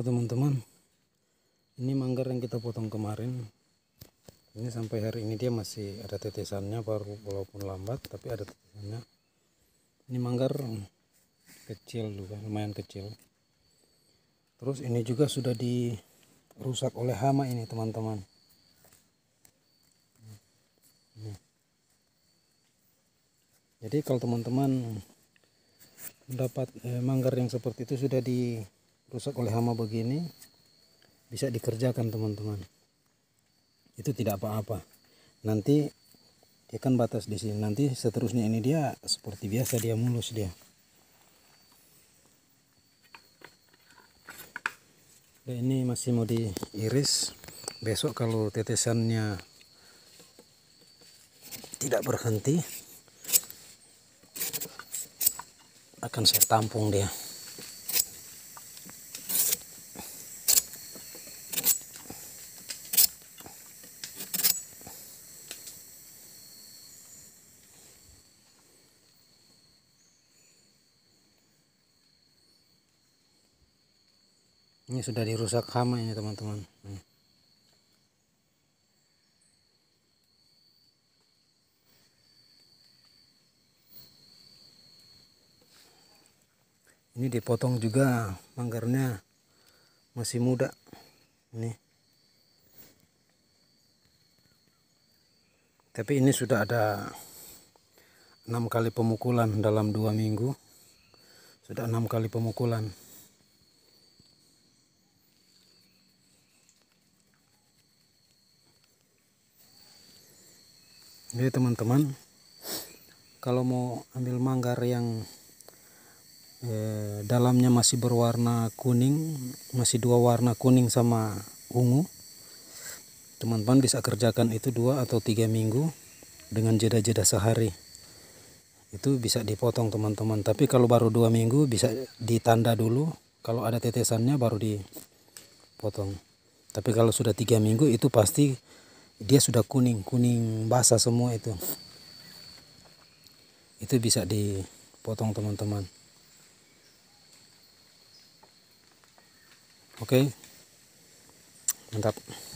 Halo teman-teman Ini manggar yang kita potong kemarin Ini sampai hari ini dia masih ada tetesannya baru Walaupun lambat tapi ada tetesannya Ini manggar kecil juga lumayan kecil Terus ini juga sudah dirusak oleh hama ini teman-teman Jadi kalau teman-teman mendapat eh, manggar yang seperti itu sudah di rusak oleh hama begini bisa dikerjakan teman-teman itu tidak apa-apa nanti dia kan batas di sini nanti seterusnya ini dia seperti biasa dia mulus dia dan ini masih mau diiris besok kalau tetesannya tidak berhenti akan saya tampung dia ini sudah dirusak hama ini teman-teman ini dipotong juga manggarnya masih muda ini tapi ini sudah ada enam kali pemukulan dalam dua minggu sudah enam kali pemukulan Jadi teman-teman kalau mau ambil manggar yang eh, dalamnya masih berwarna kuning, masih dua warna kuning sama ungu, teman-teman bisa kerjakan itu dua atau tiga minggu dengan jeda-jeda sehari. Itu bisa dipotong teman-teman. Tapi kalau baru dua minggu bisa ditanda dulu. Kalau ada tetesannya baru dipotong. Tapi kalau sudah tiga minggu itu pasti dia sudah kuning kuning basah semua itu itu bisa dipotong teman-teman oke mantap